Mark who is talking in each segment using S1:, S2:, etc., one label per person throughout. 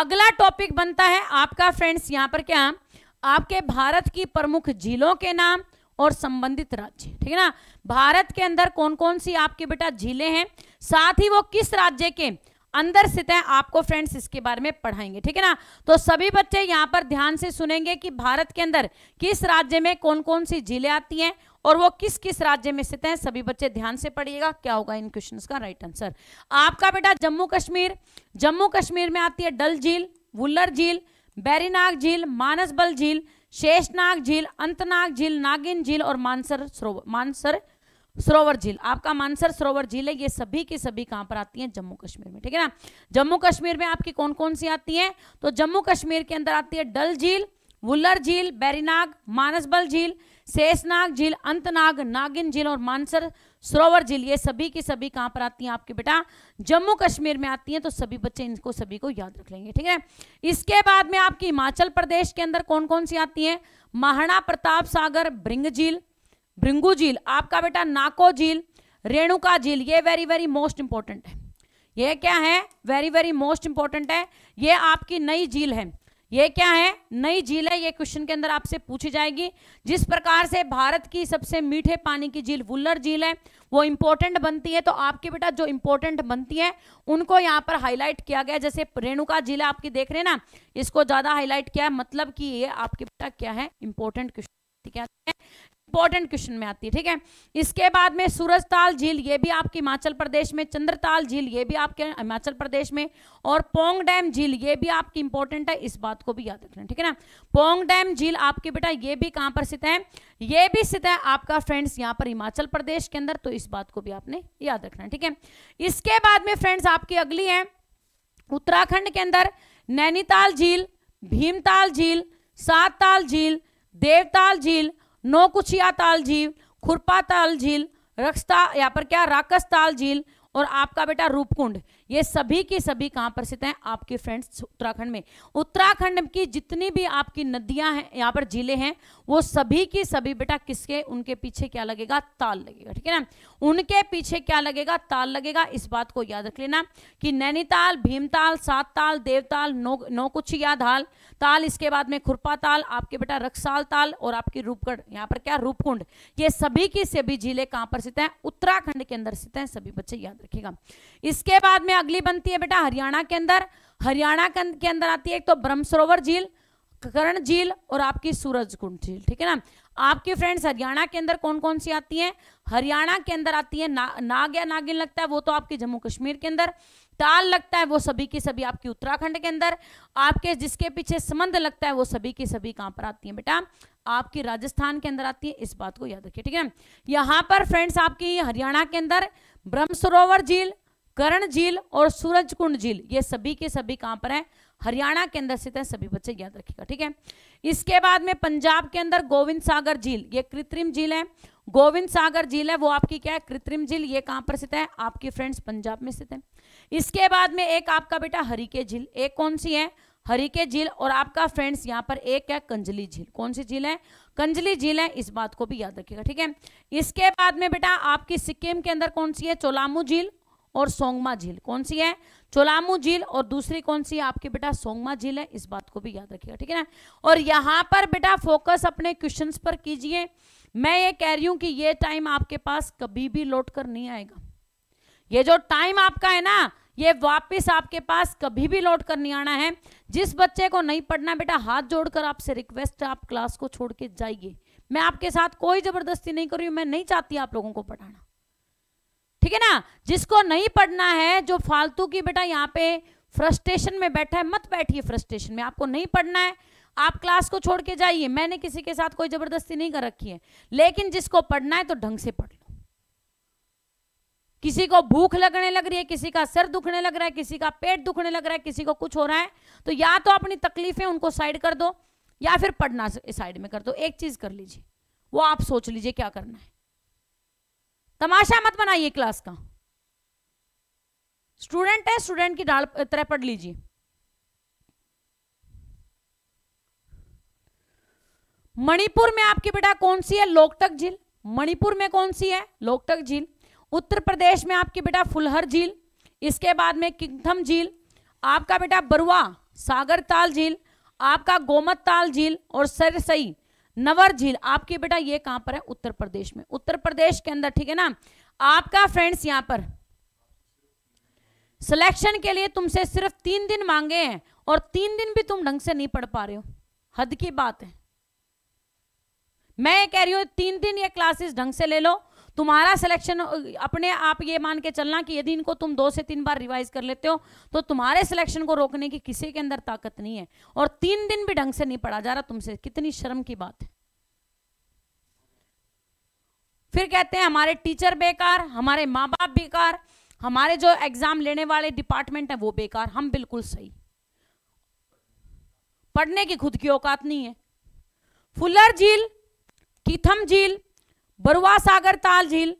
S1: अगला टॉपिक बनता है आपका फ्रेंड्स यहाँ पर क्या आपके भारत की प्रमुख झीलों के नाम और संबंधित राज्य ठीक है ना भारत के अंदर कौन कौन सी आपके बेटा झीलें हैं साथ ही वो किस राज्य के अंदर स्थित है आपको फ्रेंड्स इसके बारे में पढ़ाएंगे ठीक है ना तो सभी बच्चे यहाँ पर ध्यान से सुनेंगे कि भारत के अंदर किस राज्य में कौन कौन सी झीलें आती हैं और वो किस किस राज्य में स्थित हैं सभी बच्चे ध्यान से पढ़िएगा क्या होगा इन क्वेश्चन का राइट आंसर आपका बेटा जम्मू कश्मीर जम्मू कश्मीर में आती है डल झील वुल्लर झील बैरीनाग झील मानसबल झील शेषनाग झील अंतनाग झील नागिन झील और मानसर सरोवर मानसर सरोवर झील आपका मानसर सरोवर झील है ये सभी की सभी कहां पर आती हैं जम्मू कश्मीर में ठीक है ना जम्मू कश्मीर में आपकी कौन कौन सी आती हैं तो जम्मू कश्मीर के अंदर आती है डल झील वुल्लर झील बैरीनाग मानसबल झील शेषनाग झील अंतनाग नागिन झील और मानसर सरोवर झील ये सभी की सभी कहां पर आती हैं आपके बेटा जम्मू कश्मीर में आती हैं तो सभी बच्चे इनको सभी को याद रख लेंगे ठीक है इसके बाद में आपकी हिमाचल प्रदेश के अंदर कौन कौन सी आती हैं महाना प्रताप सागर भृंग झील भृंगू झील आपका बेटा नाको झील रेणुका झील ये वेरी वेरी मोस्ट इंपॉर्टेंट है ये क्या है वेरी वेरी मोस्ट इंपॉर्टेंट है ये आपकी नई झील है ये क्या है नई झील है ये क्वेश्चन के अंदर आपसे पूछी जाएगी जिस प्रकार से भारत की सबसे मीठे पानी की झील वुल्लर झील है वो इंपॉर्टेंट बनती है तो आपके बेटा जो इंपॉर्टेंट बनती है उनको यहाँ पर हाईलाइट किया गया जैसे रेणुका झील है आपकी देख रहे हैं ना इसको ज्यादा हाईलाइट किया है मतलब कि ये आपके बेटा क्या है इंपॉर्टेंट क्वेश्चन क्या है इंपॉर्टेंट क्वेश्चन में आती है ठीक है इसके बाद में सूरजताल झील ये भी आपके हिमाचल प्रदेश में चंद्रताल झील ये भी आपके हिमाचल प्रदेश में और पोंग डैम झील ये भी आपकी इंपॉर्टेंट है इस बात को भी याद रखना ठीक है ना पोंग डैम झील आपके बेटा ये भी कहां पर स्थित है ये भी स्थित है आपका फ्रेंड्स यहाँ पर हिमाचल प्रदेश के अंदर तो इस बात को भी आपने याद रखना ठीक है इसके बाद में फ्रेंड्स आपकी अगली है उत्तराखंड के अंदर नैनीताल झील भीमताल झील सात ताल झील देवताल झील नौकुछिया ताल झील खुरपा ताल झील रक्सता यहाँ पर क्या राकस ताल झील और आपका बेटा रूपकुंड ये सभी के सभी कहां पर स्थित हैं आपके फ्रेंड्स उत्तराखंड में उत्तराखंड की जितनी भी आपकी नदियां हैं यहाँ पर जिले हैं वो सभी की सभी बेटा किसके उनके पीछे क्या लगेगा ताल लगेगा ठीक है ना उनके पीछे क्या लगेगा ताल लगेगा इस बात को याद रख लेना कि नैनीताल भीमताल सात ताल देवताल नौ याद धाल ताल इसके बाद में खुरपा ताल आपके बेटा रक्साल ताल और आपकी रूपगढ़ यहाँ पर क्या रूपकुंड ये सभी की सभी जिले कहाँ पर स्थित है उत्तराखंड के अंदर स्थित है सभी बच्चे याद रखेगा इसके बाद में में अगली बनती है बेटा हरियाणा के अंदर हरियाणा के अंदर आती है एक तो ब्रह्म सरोवर झील करण झील और आपकी सूरज कुंड झील ठीक है ना आपकी फ्रेंड्स हरियाणा के अंदर कौन कौन सी आती हैं हरियाणा के अंदर आती है ना, नाग या नागिन लगता है वो तो आपके जम्मू कश्मीर के अंदर ताल लगता है वो सभी की सभी आपकी उत्तराखंड के अंदर आपके जिसके पीछे समंद लगता है वो सभी की सभी कहाँ पर आती है बेटा आपकी राजस्थान के अंदर आती है इस बात को याद रखिए ठीक है यहाँ पर फ्रेंड्स आपकी हरियाणा के अंदर ब्रह्म सरोवर झील करण झील और सूरज कुंड झील ये सभी के सभी कहां पर है हरियाणा के अंदर स्थित है सभी बच्चे याद रखिएगा ठीक है इसके बाद में पंजाब के अंदर गोविंद सागर झील ये कृत्रिम झील है गोविंद सागर झील है वो आपकी क्या है कृत्रिम झील ये कहाँ पर स्थित है आपकी फ्रेंड्स पंजाब में स्थित है इसके बाद में एक आपका बेटा हरिके झील एक कौन सी है हरिके झील और आपका फ्रेंड्स यहाँ पर एक है कंजली झील कौन सी झील है कंजली झील है इस बात को भी याद रखिएगा ठीक है इसके बाद में बेटा आपकी सिक्किम के अंदर कौन सी है चोलामू झील और सोंगमा झील कौन सी है चोलामू झील और दूसरी कौन सी आपकी बेटा सोंगमा झील है इस बात को भी याद रखिएगा ठीक है ना और यहाँ पर बेटा फोकस अपने क्वेश्चन पर कीजिए मैं ये कह रही हूँ कि ये टाइम आपके पास कभी भी लौट कर नहीं आएगा ये जो टाइम आपका है ना ये वापस आपके पास कभी भी लौट कर नहीं आना है जिस बच्चे को नहीं पढ़ना बेटा हाथ जोड़कर आपसे रिक्वेस्ट आप क्लास को छोड़ के जाइए मैं आपके साथ कोई ज़बरदस्ती नहीं कर रही हूं मैं नहीं चाहती आप लोगों को पढ़ाना ठीक है ना जिसको नहीं पढ़ना है जो फालतू की बेटा यहाँ पे फ्रस्ट्रेशन में बैठा है मत बैठिए फ्रस्ट्रेशन में आपको नहीं पढ़ना है आप क्लास को छोड़ के जाइए मैंने किसी के साथ कोई जबरदस्ती नहीं कर रखी है लेकिन जिसको पढ़ना है तो ढंग से पढ़ लो किसी को भूख लगने लग रही है किसी का सर दुखने लग रहा है किसी का पेट दुखने लग रहा है किसी को कुछ हो रहा है तो या तो अपनी तकलीफें उनको साइड कर दो या फिर पढ़ना साइड में कर दो एक चीज कर लीजिए वो आप सोच लीजिए क्या करना है तमाशा मत बनाइए क्लास का स्टूडेंट है स्टूडेंट की तरह पढ़ लीजिए मणिपुर में आपकी बेटा कौन सी है लोकटक झील मणिपुर में कौन सी है लोकटक झील उत्तर प्रदेश में आपकी बेटा फुलहर झील इसके बाद में किंगथम झील आपका बेटा बरुआ सागर ताल झील आपका गोमत ताल झील और सरसई नवर झील आपके बेटा ये कहां पर है उत्तर प्रदेश में उत्तर प्रदेश के अंदर ठीक है ना आपका फ्रेंड्स यहां पर सिलेक्शन के लिए तुमसे सिर्फ तीन दिन मांगे हैं और तीन दिन भी तुम ढंग से नहीं पढ़ पा रहे हो हद की बात है मैं ये कह रही हूं तीन दिन ये क्लासेस ढंग से ले लो तुम्हारा सिलेक्शन अपने आप ये मान के चलना कि यदि इनको तुम दो से तीन बार रिवाइज कर लेते हो तो तुम्हारे सिलेक्शन को रोकने की किसी के अंदर ताकत नहीं है और तीन दिन भी ढंग से नहीं पढ़ा जा रहा तुमसे कितनी शर्म की बात है फिर कहते हैं हमारे टीचर बेकार हमारे माँ बाप बेकार हमारे जो एग्जाम लेने वाले डिपार्टमेंट है वो बेकार हम बिल्कुल सही पढ़ने की खुद की औकात नहीं है फुलर झील कीथम झील बरुआ सागर ताल झील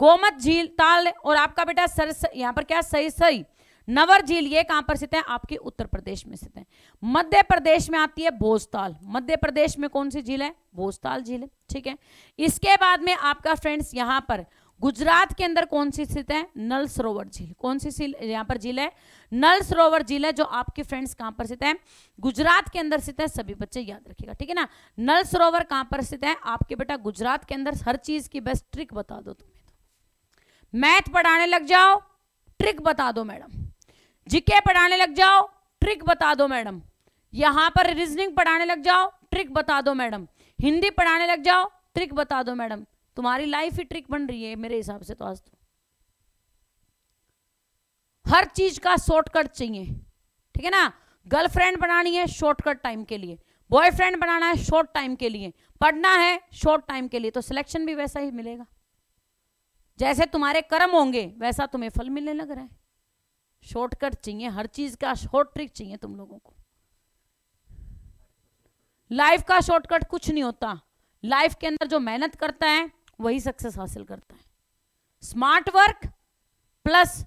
S1: गोमत झील ताल और आपका बेटा सर, यहां यहाँ पर क्या सही सही नवर झील ये कहां पर स्थित है आपके उत्तर प्रदेश में स्थित है मध्य प्रदेश में आती है भोजताल मध्य प्रदेश में कौन सी झील है भोजताल झील है ठीक है इसके बाद में आपका फ्रेंड्स यहां पर गुजरात के अंदर कौन सी स्थित है नल सरोवर झील कौन सी यहाँ पर झील है नल सरोवर झील है जो आपके फ्रेंड्स कहाँ पर स्थित है गुजरात के अंदर स्थित है सभी बच्चे याद रखिएगा ठीक है ना नल सरोवर कहाँ पर स्थित है आपके बेटा गुजरात के अंदर हर चीज की बेस्ट ट्रिक बता दो तुम्हें तो मैथ पढ़ाने लग जाओ ट्रिक बता दो मैडम जीके पढ़ाने लग जाओ ट्रिक बता दो मैडम यहाँ पर रीजनिंग पढ़ाने लग जाओ ट्रिक बता दो मैडम हिंदी पढ़ाने लग जाओ ट्रिक बता दो मैडम तुम्हारी लाइफ ही ट्रिक बन रही है मेरे हिसाब से तो आज तो हर चीज का शॉर्टकट चाहिए ठीक है ना गर्लफ्रेंड बनानी है शॉर्टकट टाइम के लिए बॉयफ्रेंड बनाना है शॉर्ट टाइम के लिए पढ़ना है शॉर्ट टाइम के लिए तो सिलेक्शन भी वैसा ही मिलेगा जैसे तुम्हारे कर्म होंगे वैसा तुम्हें फल मिलने लग रहा है शॉर्टकट चाहिए हर चीज का शॉर्ट ट्रिक चाहिए तुम लोगों को लाइफ का शॉर्टकट कुछ नहीं होता लाइफ के अंदर जो मेहनत करता है वही सक्सेस हासिल करता है smart work plus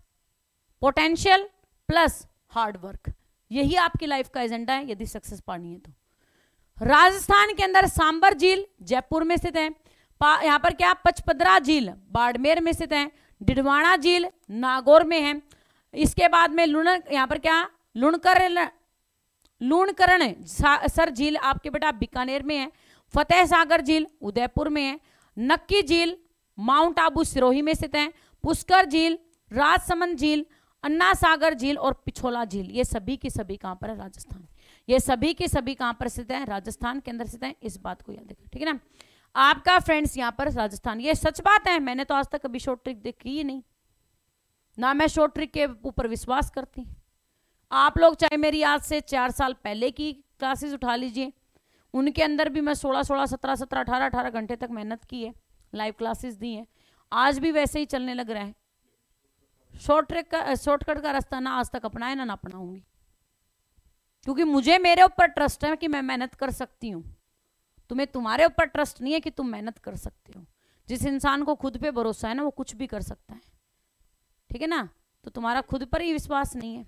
S1: potential plus hard work यही आपकी लाइफ का एजेंडा है यदि सक्सेस पानी है तो राजस्थान के अंदर सांबर झील जयपुर में स्थित है यहां पर क्या पचपदरा झील बाड़मेर में स्थित है डिडवाणा झील नागौर में है इसके बाद में लुण यहां पर क्या लुणकर लूणकरण सर झील आपके बेटा बीकानेर में है फतेह सागर झील उदयपुर में है नक्की झील माउंट आबू सिरोही में स्थित है पुष्कर झील राजसमंद झील अन्ना सागर झील और पिछोला झील ये सभी की सभी कहाँ पर है राजस्थान ये सभी की सभी कहाँ पर स्थित है राजस्थान के अंदर स्थित है इस बात को याद रखें ठीक है ना आपका फ्रेंड्स यहाँ पर राजस्थान ये सच बात है मैंने तो आज तक कभी शॉर्ट ट्रिक देखी ही नहीं ना मैं शॉर्ट ट्रिक के ऊपर विश्वास करती आप लोग चाहे मेरी आज से चार साल पहले की क्लासेस उठा लीजिए उनके अंदर भी मैं सोलह सोलह सत्रह सत्रह अठारह अठारह घंटे तक मेहनत की है लाइव क्लासेस दी हैं आज भी वैसे ही चलने लग रहा है शॉर्ट ट्रैक का शॉर्टकट का रास्ता ना आज तक अपनाए ना ना अपनाऊंगी क्योंकि मुझे मेरे ऊपर ट्रस्ट है कि मैं मेहनत कर सकती हूँ तुम्हें तुम्हारे ऊपर ट्रस्ट नहीं है कि तुम मेहनत कर सकते हो जिस इंसान को खुद पे भरोसा है ना वो कुछ भी कर सकता है ठीक है ना तो तुम्हारा खुद पर ही विश्वास नहीं है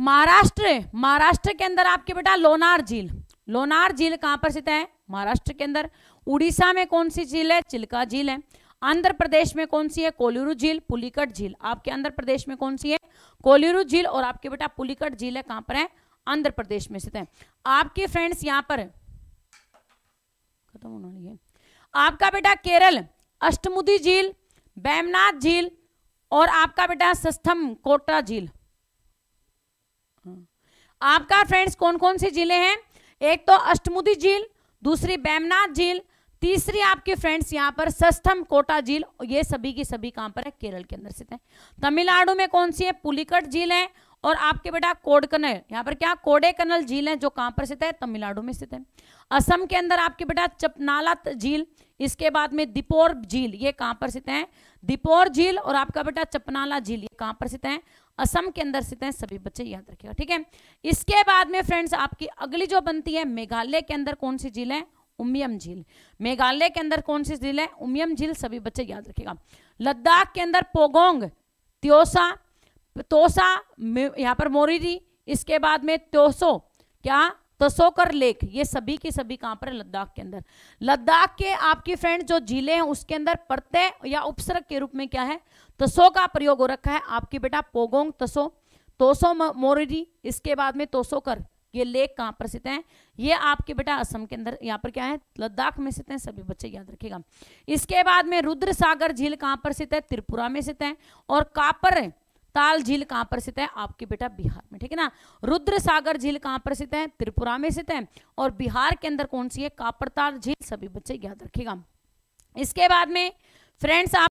S1: महाराष्ट्र महाराष्ट्र के अंदर आपके बेटा लोनार झील लोनार झील कहां पर स्थित है महाराष्ट्र के अंदर उड़ीसा में कौन सी झील है चिल्का झील है आंध्र प्रदेश में कौन सी है कोलूरू झील पुलिकट झील आपके आंध्र प्रदेश में कौन सी है कोलूरू झील और आपके बेटा पुलिकट झील है कहां पर है आंध्र प्रदेश में स्थित है आपके फ्रेंड्स यहाँ पर खत्म होना आपका बेटा केरल अष्टमुदी झील बैमनाथ झील और आपका बेटा सस्थम कोटा झील आपका फ्रेंड्स कौन कौन से जिले हैं एक तो अष्टमुदी झील दूसरी बैमनाथ झील तीसरी आपके फ्रेंड्स यहाँ पर सस्थम कोटा झील ये सभी की सभी कहाँ पर है केरल के अंदर स्थित है तमिलनाडु में कौन सी है पुलिकट झील है और आपके बेटा कोडकनल यहाँ पर क्या कोडेकनल झील है जो कहाँ पर स्थित है तमिलनाडु में स्थित है असम के अंदर आपके बेटा चपनाला झील इसके बाद में दिपोर झील ये कहाँ पर स्थित है दीपोर झील और आपका बेटा चपनाला झील ये कहां पर स्थित है असम के अंदर स्थित है सभी बच्चे याद रखिएगा ठीक है इसके बाद में फ्रेंड्स आपकी अगली जो बनती है मेघालय के अंदर कौन सी झील है उमियम झील मेघालय के अंदर कौन सी झील है उमियम झील सभी बच्चे याद रखिएगा लद्दाख के अंदर पोगोंग त्योसा तोसा यहाँ पर मोरिरी इसके बाद में त्योसो क्या तसोकर लेक ये सभी की सभी कहां पर है लद्दाख के अंदर लद्दाख के आपकी फ्रेंड जो जिले हैं उसके अंदर प्रत्यय या उपसर्ग के रूप में क्या है तसो का प्रयोग हो रखा है आपकी बेटा पोगोंग तसो तोसो मोररी इसके बाद में तोसोकर ये लेक कहां पर स्थित है ये आपके बेटा असम के अंदर यहाँ पर क्या है लद्दाख में स्थित है सभी बच्चे याद रखिएगा इसके बाद में रुद्र सागर झील कहां पर स्थित है त्रिपुरा में स्थित है और कापर ताल झील कहाँ पर स्थित है आपके बेटा बिहार में ठीक है ना रुद्र सागर झील कहाँ पर स्थित है त्रिपुरा में स्थित है और बिहार के अंदर कौन सी है कापड़ताल झील सभी बच्चे याद रखेगा इसके बाद में फ्रेंड्स आप